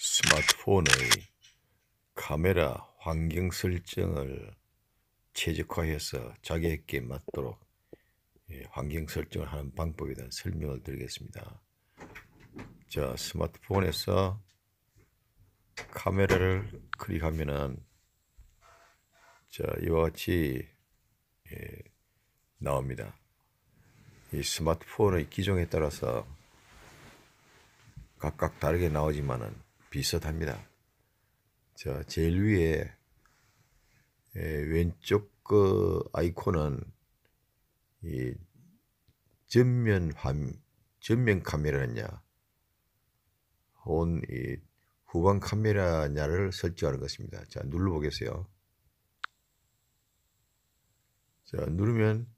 스마트폰의 카메라 환경 설정을 최적화해서 자기에게 맞도록 예, 환경 설정을 하는 방법에 대한 설명을 드리겠습니다. 자, 스마트폰에서 카메라를 클릭하면은 자, 이와 같이 예, 나옵니다. 이 스마트폰의 기종에 따라서 각각 다르게 나오지만은 비슷합니다. 자, 제일 위에 왼쪽 그 아이콘은 이 전면 화 전면 카메라냐, 혹은 이 후방 카메라냐를 설정하는 것입니다. 자, 눌러보겠어요. 자, 누르면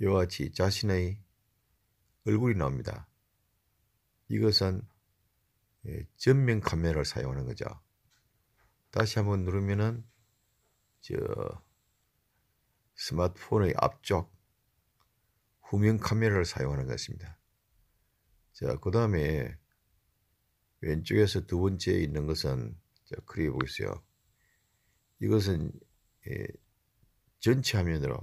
이와 같이 자신의 얼굴이 나옵니다. 이것은 예, 전면 카메라를 사용하는 거죠. 다시 한번 누르면은 저 스마트폰의 앞쪽 후면 카메라를 사용하는 것입니다. 자, 그 다음에 왼쪽에서 두번째 있는 것은 자, 그리 보이세요. 이것은 예, 전체 화면으로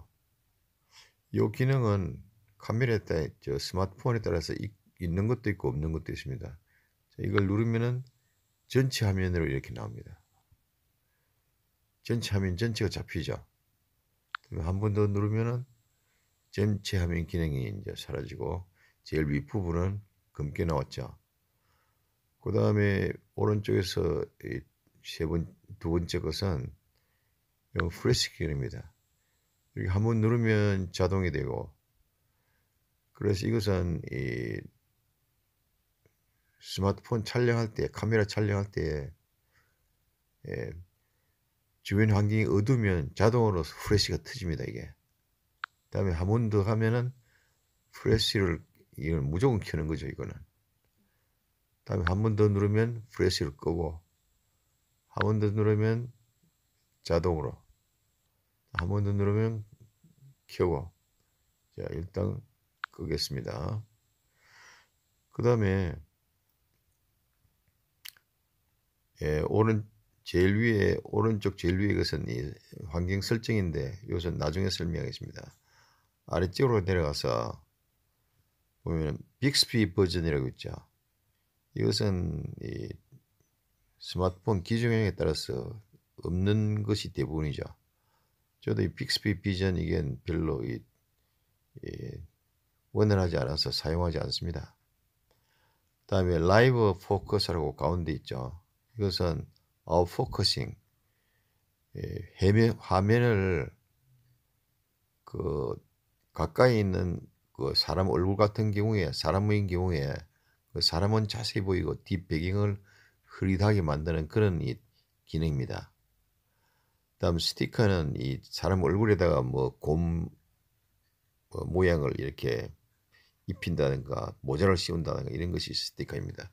이 기능은 카메라에 따라 스마트폰에 따라서 있, 있는 것도 있고 없는 것도 있습니다. 이걸 누르면은 전체 화면으로 이렇게 나옵니다. 전체 화면 전체가 잡히죠. 한 번 더 누르면은 전체 화면 기능이 이제 사라지고 제일 윗부분은 검게 나왔죠. 그 다음에 오른쪽에서 세 번, 두 번째 것은 프레스 기능입니다. 이렇게 한번 누르면 자동이 되고 그래서 이것은 이 스마트폰 촬영할 때 카메라 촬영할 때 예, 주변 환경이 어두우면 자동으로 프레시가 터집니다 이게 다음에 한 번 더 하면은 프레시를 이건 무조건 켜는 거죠 이거는 다음에 한 번 더 누르면 프레시를 끄고 한 번 더 누르면 자동으로 한 번 더 누르면 켜고 자 일단 끄겠습니다 그 다음에 예, 오른 제일 위에 오른쪽 제일 위에 것은 이 환경 설정인데 이것은 나중에 설명하겠습니다. 아래쪽으로 내려가서 보면 빅스피 버전이라고 있죠. 이것은 이 스마트폰 기종형에 따라서 없는 것이 대부분이죠. 저도 이 빅스피 비전 이게 별로 이, 이 원활하지 않아서 사용하지 않습니다. 다음에 라이브 포커스라고 가운데 있죠. 이것은 아웃포커싱 예, 해면 화면을 그 가까이 있는 그 사람 얼굴 같은 경우에 사람인 경우에 그 사람은 자세히 보이고 뒷 배경을 흐릿하게 만드는 그런 이 기능입니다. 다음 스티커는 이 사람 얼굴에다가 뭐곰 뭐 모양을 이렇게 입힌다든가 모자를 씌운다든가 이런 것이 스티커입니다.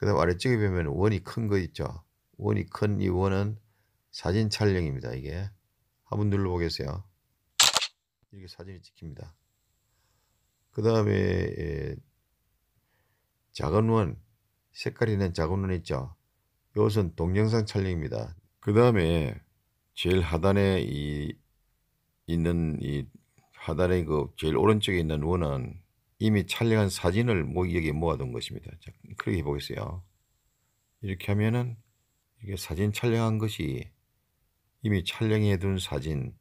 그 다음 아래쪽에 보면 원이 큰 거 있죠. 원이 큰 이 원은 사진 촬영입니다. 이게 한번 눌러보겠어요. 이렇게 사진이 찍힙니다. 그 다음에 예, 작은 원색깔 있는 작은 원 있죠. 이것은 동영상 촬영입니다. 그 다음에 제일 하단에 이 있는 이 하단에 그 제일 오른쪽에 있는 원은 이미 촬영한 사진을 뭐 여기에 모아둔 것입니다. 자, 그렇게 해보겠어요. 이렇게 하면은 이게 사진 촬영한 것이 이미 촬영해둔 사진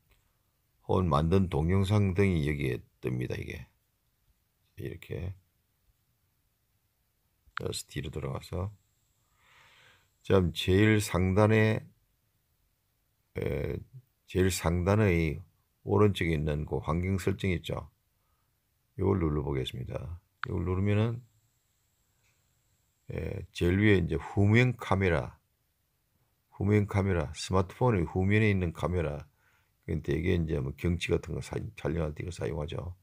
혹은 만든 동영상 등이 여기에 뜹니다. 이게 이렇게 다시 뒤로 돌아가서 자 제일 상단에 제일 상단의 오른쪽에 있는 그 환경 설정 있죠. 이걸 눌러보겠습니다. 이걸 누르면은 예, 제일 위에 이제 후면 카메라, 후면 카메라, 스마트폰의 후면에 있는 카메라. 근데 이게 이제 뭐 경치 같은 거 사진 촬영할 때 이거 사용하죠.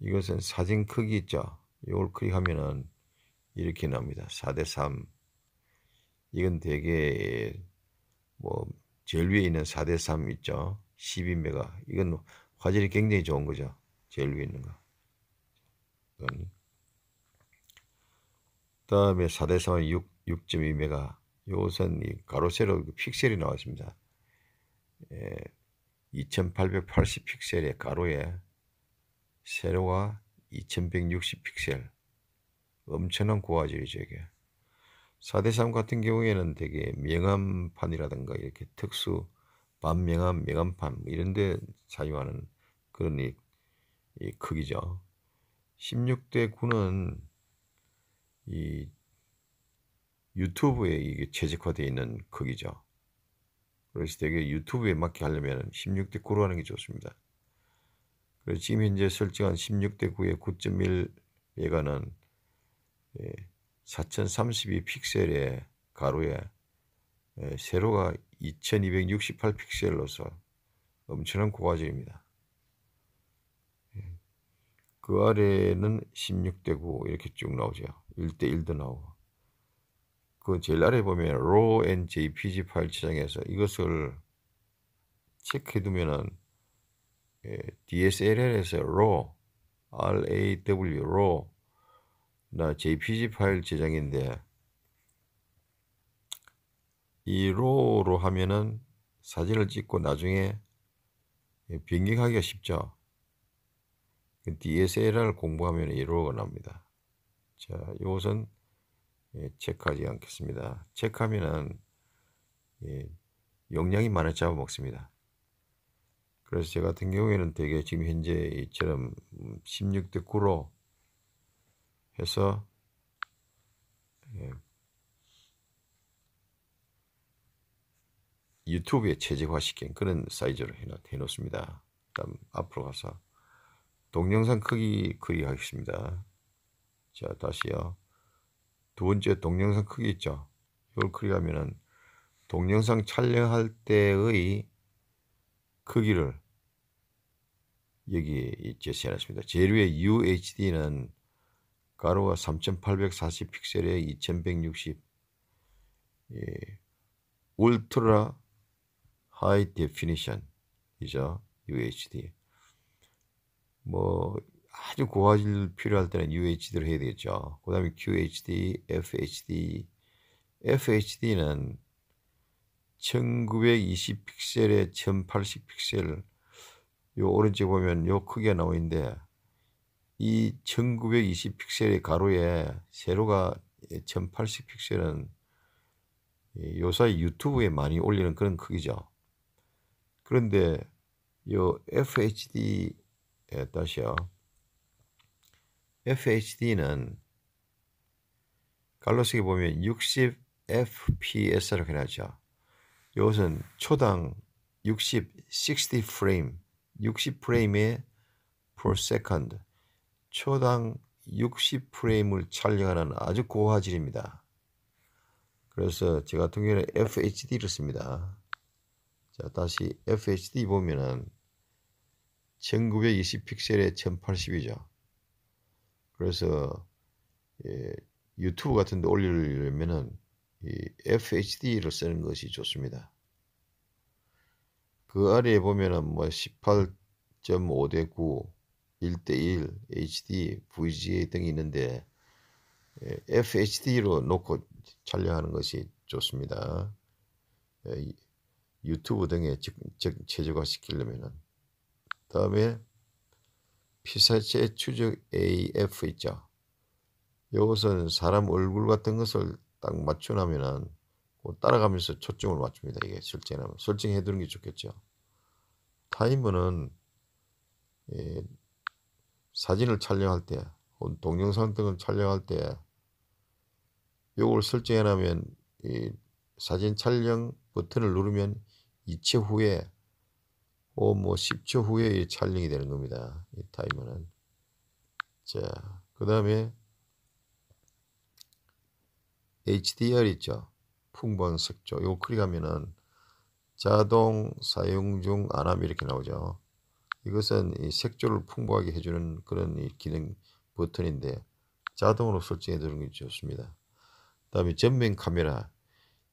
이것은 사진 크기 있죠. 이걸 클릭하면은 이렇게 나옵니다. 4대3. 이건 되게 뭐 제일 위에 있는 4대3 있죠. 12메가. 이건 화질이 굉장히 좋은 거죠. 제일 위에 있는 거. 그 다음에 4대 3은 6, 6.2메가 요것은 이 가로세로 그 픽셀이 나왔습니다. 예, 2880 픽셀의 가로에 세로가 2160 픽셀 엄청난 고화질이죠 이게 4대3 같은 경우에는 되게 명암판이라든가 이렇게 특수 반명암, 명암판 뭐 이런 데 사용하는 그런 이 크기죠. 16대 9는 이 유튜브에 이게 채집화되어 있는 크기죠. 그래서 되게 유튜브에 맞게 하려면 16대 9로 하는 게 좋습니다. 그래서 지금 현재 설정한 16대 9의 9.1 예가는 4032 픽셀의 가로에 예, 세로가 2268 픽셀로서 엄청난 고화질입니다. 그 아래는 16대 9 이렇게 쭉 나오죠. 1대 1도 나오고. 그 제일 아래 보면 raw and jpg 파일 지정해서 이것을 체크해 두면은 예, DSLL에서 raw, raw, raw 나 jpg 파일 지정인데이 raw로 하면은 사진을 찍고 나중에 예, 변경하기가 쉽죠. d s l r 공부하면 이로가 납니다. 자, 이것은 예, 체크하지 않겠습니다. 체크하면은 예, 용량이 많아 잡아먹습니다. 그래서 제 같은 경우에는 되게 지금 현재 이처럼 16대 9로 해서 예, 유튜브에 최적화시킨 그런 사이즈로 해놓, 해놓습니다. 다음 앞으로 가서 동영상 크기 클릭하겠습니다. 자 다시요. 두 번째 동영상 크기 있죠. 이걸 클릭하면은 동영상 촬영할 때의 크기를 여기 제시해놨습니다. 제일 위 UHD는 가로가 3840 픽셀에 2160 예, 울트라 하이 데피니션이죠. UHD 뭐 아주 고화질 필요할 때는 UHD를 해야 되겠죠. 그 다음에 QHD, FHD. FHD는 1920 픽셀에 1080 픽셀 요 오른쪽에 보면 요 크기가 나오는데 이1920 픽셀의 가로에 세로가 1080 픽셀은 요 사이 유튜브에 많이 올리는 그런 크기죠. 그런데 요 FHD 뜻이요. 예, FHD는 갈로스에 보면 60 FPS로 해놨죠. 이것은 초당 60, 60 프레임, 60 프레임의 per second, 초당 60 프레임을 촬영하는 아주 고화질입니다. 그래서 제 같은 경는 FHD를 씁니다. 자, 다시 FHD 보면은 1920 픽셀에 1080이죠. 그래서 예, 유튜브 같은 데 올리려면은 이 FHD를 쓰는 것이 좋습니다. 그 아래에 보면은 뭐 18.5대 9, 1대 1, HD, VGA 등이 있는데 FHD로 예, 놓고 촬영하는 것이 좋습니다. 예, 유튜브 등에 최적화 시키려면은 다음에 피사체 추적 AF 있죠. 이것은 사람 얼굴 같은 것을 딱 맞추면은 따라가면서 초점을 맞춥니다. 이게 설정하면 설정해 두는 게 좋겠죠. 타이머는 예, 사진을 촬영할 때 동영상 등을 촬영할 때 요걸 설정해 놓으면 이 사진 촬영 버튼을 누르면 이체 후에 뭐 10초 후에 찰링이 되는 겁니다. 이 타이머는. 자, 그 다음에 HDR 있죠. 풍번 색조. 이거 클릭하면은 자동 사용 중 안함 이렇게 나오죠. 이것은 이 색조를 풍부하게 해주는 그런 이 기능 버튼인데 자동으로 설정해 두는 게 좋습니다. 다음에 전면 카메라.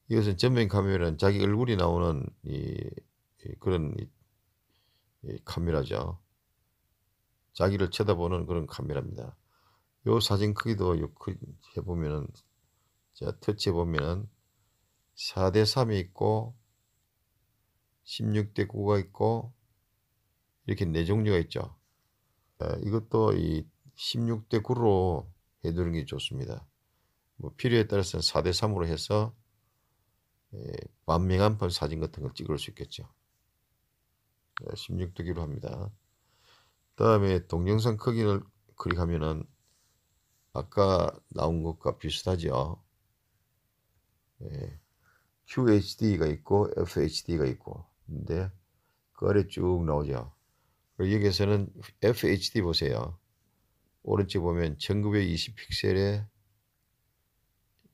이것은 전면 카메라는 자기 얼굴이 나오는 이, 그런 이 카메라죠. 자기를 쳐다보는 그런 카메라입니다. 요 사진 크기도 해보면은 자 터치해 보면은 4대 3이 있고 16대 9가 있고 이렇게 네 종류가 있죠. 자, 이것도 이 16대 9로 해두는 게 좋습니다. 뭐 필요에 따라서는 4대 3으로 해서 예, 만명한판 사진 같은 걸 찍을 수 있겠죠. 16두기로 합니다. 다음에 동영상 크기를 클릭하면은 아까 나온 것과 비슷하죠. 예, QHD가 있고 FHD가 있고 근데 그 아래 쭉 나오죠. 여기에서는 FHD 보세요. 오른쪽 보면 1920 픽셀에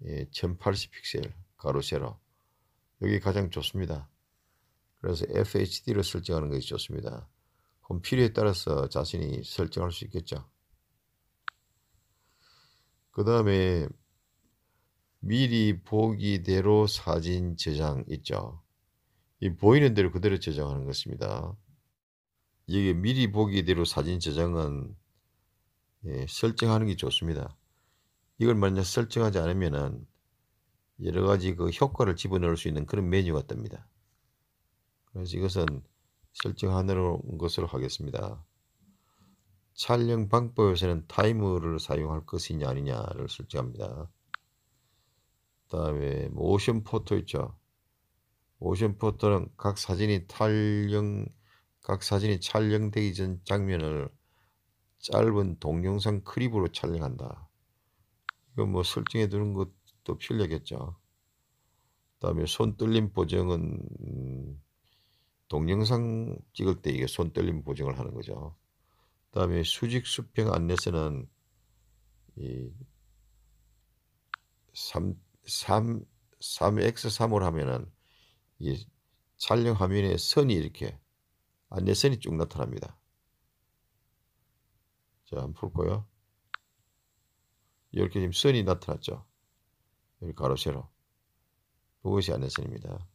예, 1080 픽셀 가로 세로 여기 가장 좋습니다. 그래서 f h d 를 설정하는 것이 좋습니다. 그럼 필요에 따라서 자신이 설정할 수 있겠죠. 그 다음에 미리 보기대로 사진 저장 있죠. 이 보이는 대로 그대로 저장하는 것입니다. 여기 미리 보기대로 사진 저장은 예, 설정하는 게 좋습니다. 이걸 만약 설정하지 않으면 여러 가지 그 효과를 집어넣을 수 있는 그런 메뉴가 뜹니다. 그래서 이것은 설정하는 것으로 하겠습니다. 촬영 방법에서는 타이머를 사용할 것이냐 아니냐를 설정합니다. 그 다음에 모션 포토 있죠. 모션 포토는 각 사진이 촬영 각 사진이 촬영되기 전 장면을 짧은 동영상 크립으로 촬영한다. 이건 뭐 설정해 두는 것도 필요겠죠. 하그 다음에 손떨림 보정은 동영상 찍을 때 이게 손떨림 보증을 하는 거죠. 그다음에 수직 수평 안내서는 이 3, 3, 3x3을 하면은 이 촬영 화면에 선이 이렇게 안내선이 쭉 나타납니다. 자, 한번 풀고요. 이렇게 지금 선이 나타났죠. 여기 가로 세로. 그것이 안내선입니다.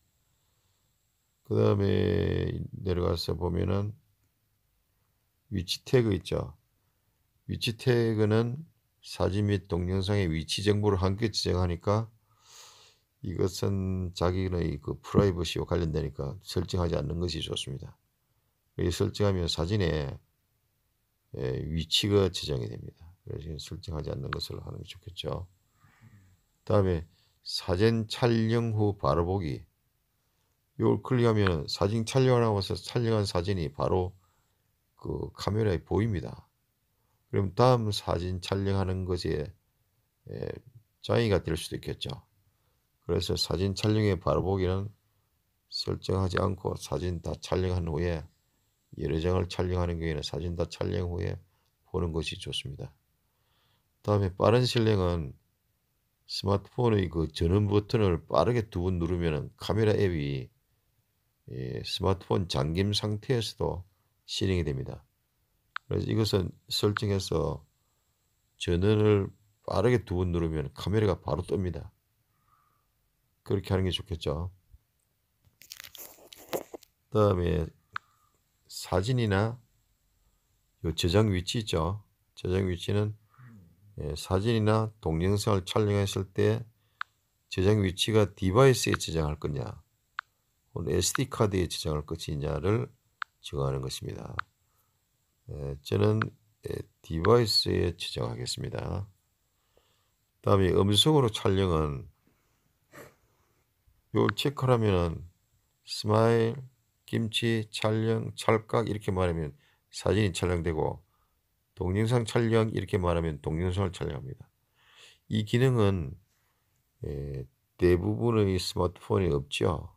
그 다음에 내려가서 보면은 위치 태그 있죠. 위치 태그는 사진 및 동영상의 위치 정보를 함께 지정하니까 이것은 자기의 그 프라이버시와 관련되니까 설정하지 않는 것이 좋습니다. 이 설정하면 사진에 예, 위치가 지정이 됩니다. 그래서 설정하지 않는 것을 하는 게 좋겠죠. 다음에 사진 촬영 후 바로 보기. 이걸 클릭하면 사진 촬영하고 해서 촬영한 사진이 바로 그 카메라에 보입니다. 그럼 다음 사진 촬영하는 것에 예, 장애가 될 수도 있겠죠. 그래서 사진 촬영에 바로 보기는 설정하지 않고 사진 다 촬영한 후에 여러 장을 촬영하는 경우에는 사진 다 촬영 후에 보는 것이 좋습니다. 다음에 빠른 실행은 스마트폰의 그 전원 버튼을 빠르게 두 번 누르면 카메라 앱이 스마트폰 잠김 상태에서도 실행이 됩니다. 그래서 이것은 설정해서 전원을 빠르게 두 번 누르면 카메라가 바로 뜹니다. 그렇게 하는 게 좋겠죠. 그 다음에 사진이나 요 저장 위치 있죠. 저장 위치는 예, 사진이나 동영상을 촬영했을 때 저장 위치가 디바이스에 저장할 거냐 SD 카드에 저장을끝이냐를지 정하는 것입니다. 예, 저는 예, 디바이스에 저장하겠습니다. 다음에 음성으로 촬영은 이 체크하면 스마일, 김치, 촬영, 찰각 이렇게 말하면 사진이 촬영되고 동영상 촬영 이렇게 말하면 동영상을 촬영합니다. 이 기능은 예, 대부분의 스마트폰에 없죠.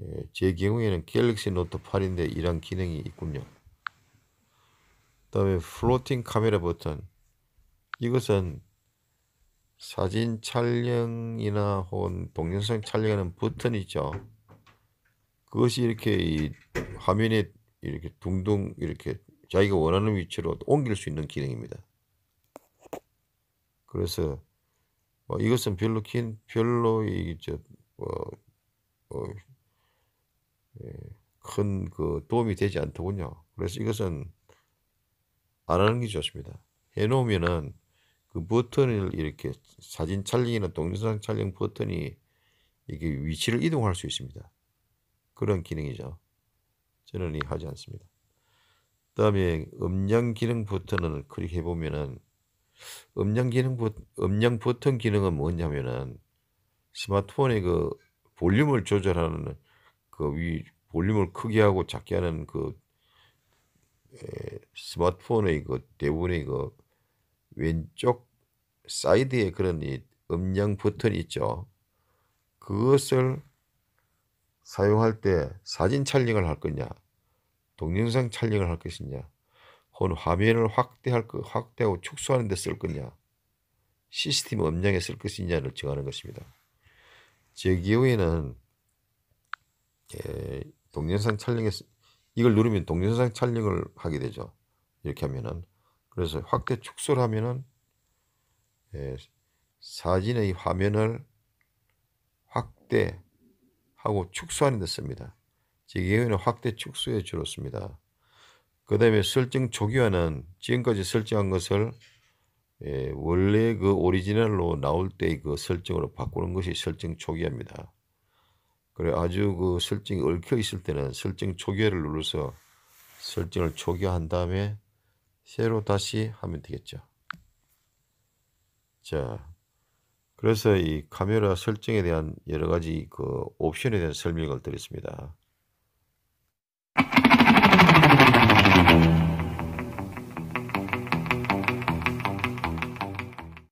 예, 제 경우에는 갤럭시 노트 8인데 이런 기능이 있군요. 그 다음에 플로팅 카메라 버튼 이것은 사진 촬영이나 혹은 동영상 촬영하는 버튼 있죠. 그것이 이렇게 이 화면에 이렇게 둥둥 이렇게 자기가 원하는 위치로 옮길 수 있는 기능입니다. 그래서 뭐 이것은 별로 긴 별로 이저 어, 뭐, 어, 뭐 예, 큰 그 도움이 되지 않더군요. 그래서 이것은 안 하는 게 좋습니다. 해놓으면은 그 버튼을 이렇게 사진 촬영이나 동영상 촬영 버튼이 이게 위치를 이동할 수 있습니다. 그런 기능이죠. 저는 이 하지 않습니다. 그 다음에 음량 기능 버튼을 클릭해 보면은 음량 기능 버, 음량 버튼 기능은 뭐냐면은 스마트폰의 그 볼륨을 조절하는 그위 볼륨을 크게 하고 작게 하는 그 스마트폰의 그 대부분의 그 왼쪽 사이드에 그런 이 음량 버튼이 있죠. 그것을 사용할 때 사진 촬영을 할 거냐, 동영상 촬영을 할 것이냐, 혹은 화면을 확대할 거, 확대하고 축소하는 데 쓸 거냐, 시스템 음량에 쓸 것이냐를 정하는 것입니다. 제경우에는 예, 동영상 촬영에서 이걸 누르면 동영상 촬영을 하게 되죠. 이렇게 하면은 그래서 확대 축소를 하면은 예, 사진의 화면을 확대하고 축소하는 데 씁니다. 제 경우에는 확대 축소에 주로 씁니다. 그 다음에 설정 초기화는 지금까지 설정한 것을 예, 원래 그 오리지널로 나올 때 그 설정으로 바꾸는 것이 설정 초기화입니다. 그래 아주 그 설정이 얽혀 있을 때는 설정 초기화를 눌러서 설정을 초기화한 다음에 새로 다시 하면 되겠죠. 자, 그래서 이 카메라 설정에 대한 여러 가지 그 옵션에 대한 설명을 드렸습니다.